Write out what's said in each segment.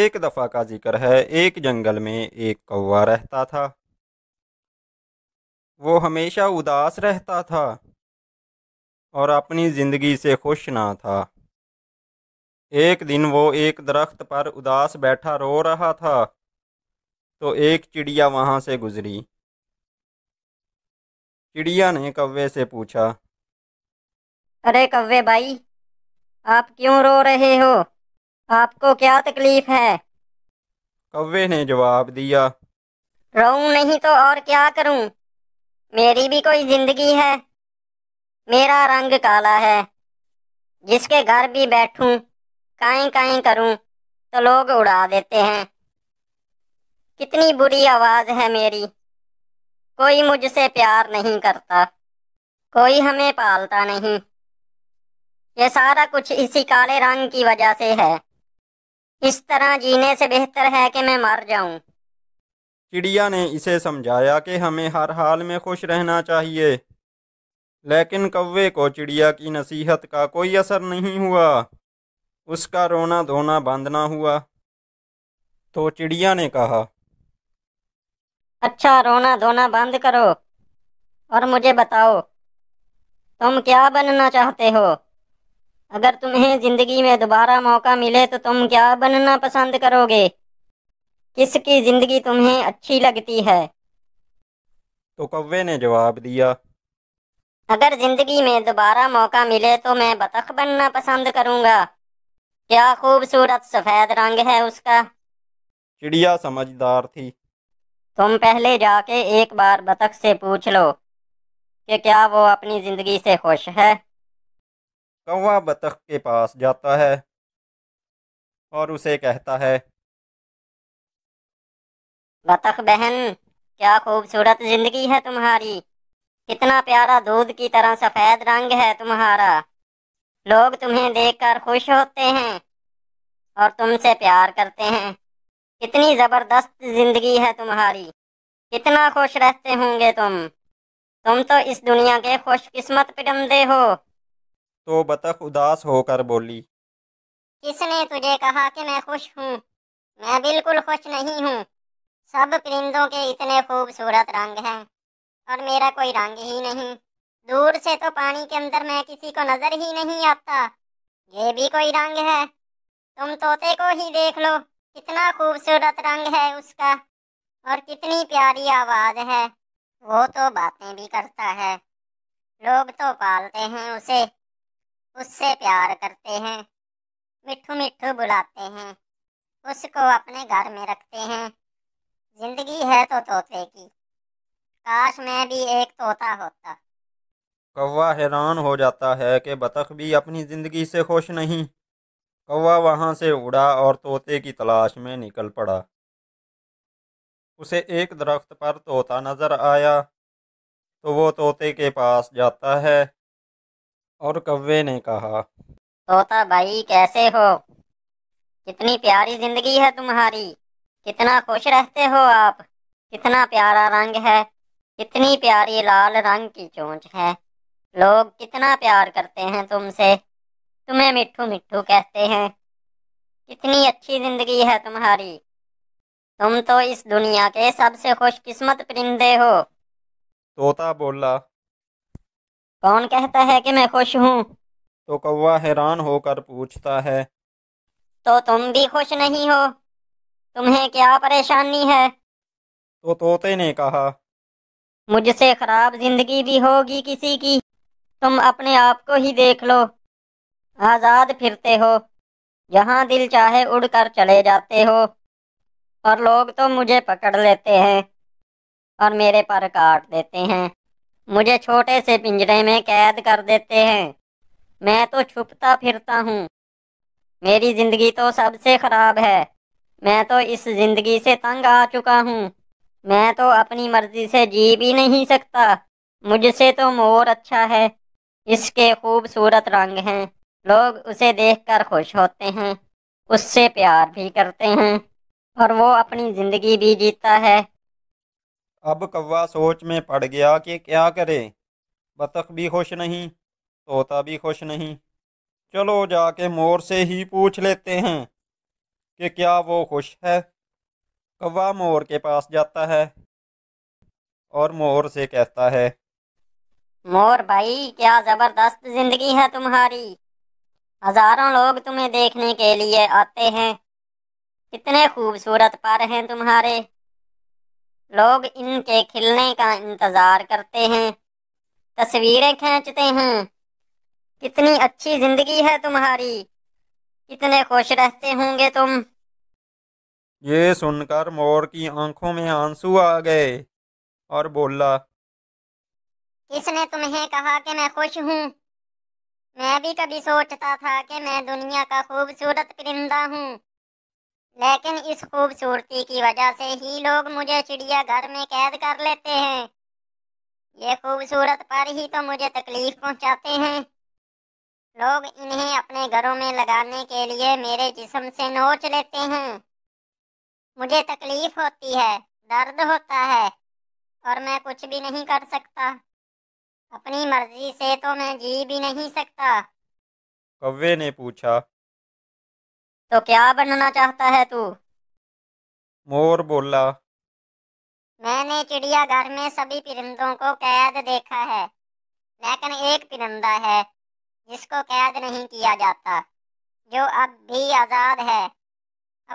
एक दफ़ा का जिक्र है एक जंगल में एक कौवा रहता था वो हमेशा उदास रहता था और अपनी ज़िंदगी से खुश ना था एक दिन वो एक दरख्त पर उदास बैठा रो रहा था तो एक चिड़िया वहाँ से गुज़री चिड़िया ने कौवे से पूछा अरे कौवे भाई आप क्यों रो रहे हो आपको क्या तकलीफ है कौवे ने जवाब दिया रहू नहीं तो और क्या करूं मेरी भी कोई जिंदगी है मेरा रंग काला है जिसके घर भी बैठूं काई काई करूं तो लोग उड़ा देते हैं कितनी बुरी आवाज है मेरी कोई मुझसे प्यार नहीं करता कोई हमें पालता नहीं ये सारा कुछ इसी काले रंग की वजह से है इस तरह जीने से बेहतर है कि मैं मर जाऊं। चिड़िया ने इसे समझाया कि हमें हर हाल में खुश रहना चाहिए लेकिन कौवे को चिड़िया की नसीहत का कोई असर नहीं हुआ उसका रोना धोना बंद ना हुआ तो चिड़िया ने कहा अच्छा रोना धोना बंद करो और मुझे बताओ तुम क्या बनना चाहते हो अगर तुम्हें ज़िंदगी में दोबारा मौका मिले तो तुम क्या बनना पसंद करोगे किसकी ज़िंदगी तुम्हें अच्छी लगती है तो कौवे ने जवाब दिया अगर ज़िंदगी में दोबारा मौका मिले तो मैं बतख बनना पसंद करूँगा क्या खूबसूरत सफ़ेद रंग है उसका चिड़िया समझदार थी तुम पहले जाके एक बार बतख से पूछ लो कि क्या वो अपनी ज़िंदगी से खुश है कौवा बतख के पास जाता है और उसे कहता है बतख बहन क्या खूबसूरत जिंदगी है तुम्हारी कितना प्यारा दूध की तरह सफेद रंग है तुम्हारा लोग तुम्हें देखकर खुश होते हैं और तुमसे प्यार करते हैं कितनी जबरदस्त जिंदगी है तुम्हारी कितना खुश रहते होंगे तुम तुम तो इस दुनिया के खुशकिस्मत पिटमदे हो तो बतख उदास होकर बोली किसने तुझे कहा कि मैं खुश हूँ मैं बिल्कुल खुश नहीं हूँ सब परिंदों के इतने खूबसूरत रंग हैं और मेरा कोई रंग ही नहीं दूर से तो पानी के अंदर मैं किसी को नजर ही नहीं आता ये भी कोई रंग है तुम तोते को ही देख लो कितना खूबसूरत रंग है उसका और कितनी प्यारी आवाज़ है वो तो बातें भी करता है लोग तो पालते हैं उसे उससे प्यार करते हैं मिठू मिठू बुलाते हैं उसको अपने घर में रखते हैं जिंदगी है तो तोते की काश मैं भी एक तोता होता कौवा हैरान हो जाता है कि बतख भी अपनी ज़िंदगी से खुश नहीं कौवा वहां से उड़ा और तोते की तलाश में निकल पड़ा उसे एक दरख्त पर तोता नज़र आया तो वो तोते के पास जाता है और कव्वे ने कहा तोता भाई कैसे हो कितनी प्यारी जिंदगी है तुम्हारी कितना खुश रहते हो आप कितना प्यारा रंग है कितनी प्यारी लाल रंग की चोंच है लोग कितना प्यार करते हैं तुमसे तुम्हें मिठू मिठू कहते हैं कितनी अच्छी जिंदगी है तुम्हारी तुम तो इस दुनिया के सबसे खुशकिस्मत परिंदे हो तोता बोला कौन कहता है कि मैं खुश हूँ तो कौवा हैरान होकर पूछता है तो तुम भी खुश नहीं हो तुम्हें क्या परेशानी है तो तोते ने कहा मुझसे खराब जिंदगी भी होगी किसी की तुम अपने आप को ही देख लो आज़ाद फिरते हो जहाँ दिल चाहे उड़कर चले जाते हो और लोग तो मुझे पकड़ लेते हैं और मेरे पर काट देते हैं मुझे छोटे से पिंजरे में कैद कर देते हैं मैं तो छुपता फिरता हूँ मेरी जिंदगी तो सबसे खराब है मैं तो इस जिंदगी से तंग आ चुका हूँ मैं तो अपनी मर्जी से जी भी नहीं सकता मुझसे तो मोर अच्छा है इसके खूबसूरत रंग हैं लोग उसे देखकर खुश होते हैं उससे प्यार भी करते हैं और वो अपनी ज़िंदगी भी जीता है अब कौवा सोच में पड़ गया कि क्या करे बतख भी खुश नहीं तोता भी खुश नहीं चलो जाके मोर से ही पूछ लेते हैं कि क्या वो खुश है कौवा मोर के पास जाता है और मोर से कहता है मोर भाई क्या जबरदस्त जिंदगी है तुम्हारी हजारों लोग तुम्हें देखने के लिए आते हैं कितने खूबसूरत पर हैं तुम्हारे लोग इनके खिलने का इंतज़ार करते हैं तस्वीरें खींचते हैं कितनी अच्छी ज़िंदगी है तुम्हारी कितने खुश रहते होंगे तुम ये सुनकर मोर की आंखों में आंसू आ गए और बोला किसने तुम्हें कहा कि मैं खुश हूँ मैं भी कभी सोचता था कि मैं दुनिया का खूबसूरत परिंदा हूँ लेकिन इस खूबसूरती की वजह से ही लोग मुझे चिड़िया घर में कैद कर लेते हैं ये खूबसूरत पर ही तो मुझे तकलीफ पहुंचाते हैं लोग इन्हें अपने घरों में लगाने के लिए मेरे जिस्म से नोच लेते हैं मुझे तकलीफ होती है दर्द होता है और मैं कुछ भी नहीं कर सकता अपनी मर्जी से तो मैं जी भी नहीं सकता कव्वे ने पूछा तो क्या बनना चाहता है तू मोर बोला मैंने चिड़ियाघर में सभी परिंदों को कैद देखा है लेकिन एक परिंदा है जिसको कैद नहीं किया जाता जो अब भी आज़ाद है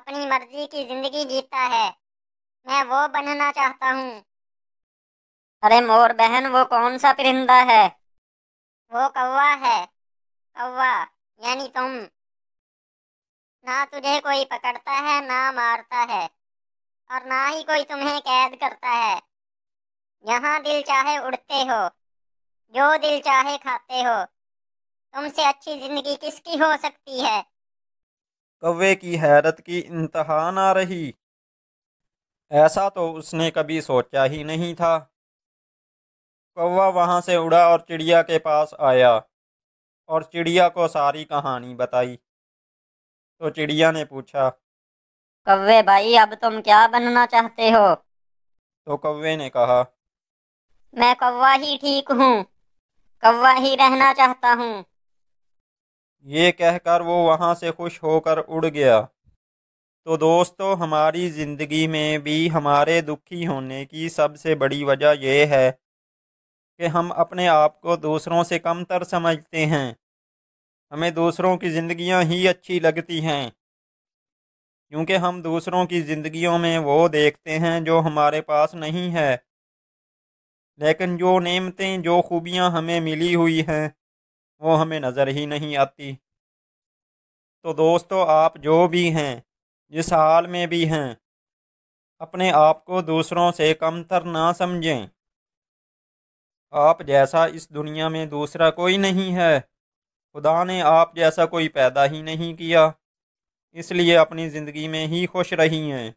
अपनी मर्जी की ज़िंदगी जीता है मैं वो बनना चाहता हूँ अरे मोर बहन वो कौन सा परिंदा है वो कौवा है कौवा यानी तुम ना तुझे कोई पकड़ता है ना मारता है और ना ही कोई तुम्हें कैद करता है यहाँ दिल चाहे उड़ते हो जो दिल चाहे खाते हो तुमसे अच्छी जिंदगी किसकी हो सकती है कौवे की हैरत की इंतहा ना रही ऐसा तो उसने कभी सोचा ही नहीं था कौवा वहाँ से उड़ा और चिड़िया के पास आया और चिड़िया को सारी कहानी बताई तो चिड़िया ने पूछा कौवे भाई अब तुम क्या बनना चाहते हो तो कौवे ने कहा मैं कौवा ही ठीक हूँ कौवा ही रहना चाहता हूँ ये कहकर वो वहाँ से खुश होकर उड़ गया तो दोस्तों हमारी ज़िंदगी में भी हमारे दुखी होने की सबसे बड़ी वजह यह है कि हम अपने आप को दूसरों से कमतर समझते हैं हमें दूसरों की ज़िंदगियां ही अच्छी लगती हैं क्योंकि हम दूसरों की ज़िंदगियों में वो देखते हैं जो हमारे पास नहीं है लेकिन जो नेमतें जो खूबियां हमें मिली हुई हैं वो हमें नज़र ही नहीं आती तो दोस्तों आप जो भी हैं जिस हाल में भी हैं अपने आप को दूसरों से कमतर ना समझें आप जैसा इस दुनिया में दूसरा कोई नहीं है खुदा ने आप जैसा कोई पैदा ही नहीं किया इसलिए अपनी ज़िंदगी में ही खुश रही हैं